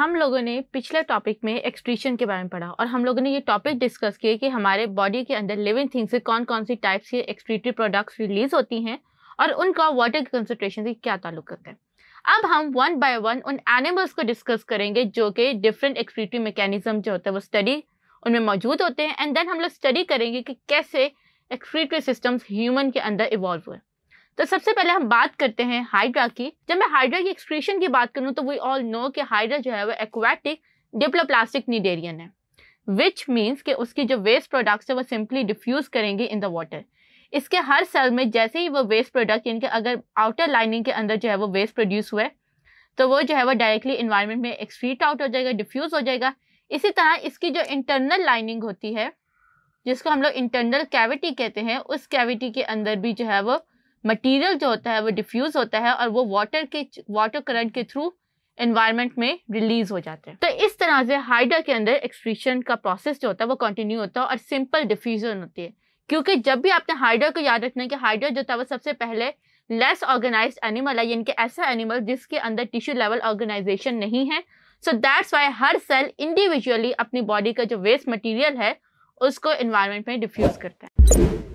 हम लोगों ने पिछले टॉपिक में एक्सट्रीशन के बारे में पढ़ा और हम लोगों ने ये टॉपिक डिस्कस किए कि हमारे बॉडी के अंदर लिविंग थिंग्स से कौन कौन सी टाइप्स के एक्सट्रीटरी प्रोडक्ट्स रिलीज होती हैं और उनका वाटर की कंसनट्रेशन से क्या ताल्लुक होता है अब हम वन बाय वन उन एनिमल्स को डिस्कस करेंगे जो कि डिफरेंट एक्सक्रीटिव मैकेनिज्म जो होता है वो स्टडी उनमें मौजूद होते हैं एंड देन हम लोग स्टडी करेंगे कि कैसे एक्सक्रीटिव सिस्टम्स ह्यूमन के अंदर इवॉल्व हुए तो सबसे पहले हम बात करते हैं हाइड्रा की जब मैं हाइड्रा की एक्सक्रीशन की बात करूँ तो वी ऑल नो कि हाइड्रा जो है वो एक्वाटिक डिप्लोप्लास्टिक निडेरियन है विच मीन्स कि उसकी जो वेस्ट प्रोडक्ट्स है वो सिंपली डिफ्यूज करेंगे इन द वाटर इसके हर सेल में जैसे ही वो वेस्ट प्रोडक्ट यानी कि अगर आउटर लाइनिंग के अंदर जो है वो वेस्ट प्रोड्यूस हुआ तो वो जो है वो डायरेक्टली इन्वायरमेंट में एक्सक्रीट आउट हो जाएगा डिफ्यूज़ हो जाएगा इसी तरह इसकी जो इंटरनल लाइनिंग होती है जिसको हम लोग इंटरनल कैविटी कहते हैं उस कैविटी के अंदर भी जो है वो मटेरियल जो होता है वो डिफ्यूज़ होता है और वो वाटर के वाटर करंट के थ्रू एनवायरनमेंट में रिलीज हो जाते हैं तो इस तरह से हाइड्रा के अंदर एक्सप्रेशन का प्रोसेस जो होता है वो कंटिन्यू होता है और सिंपल डिफ्यूज़न होती है क्योंकि जब भी आपने हाइड्रा को याद रखना है कि हाइड्रा जो था वो सबसे पहले लेस ऑर्गेनाइज एनिमल है यानी कि ऐसा एनिमल जिसके अंदर टिश्यू लेवल ऑर्गेनाइजेशन नहीं है सो दैट्स वाई हर सेल इंडिविजुअली अपनी बॉडी का जो वेस्ट मटीरियल है उसको इन्वायरमेंट में डिफ्यूज़ करता है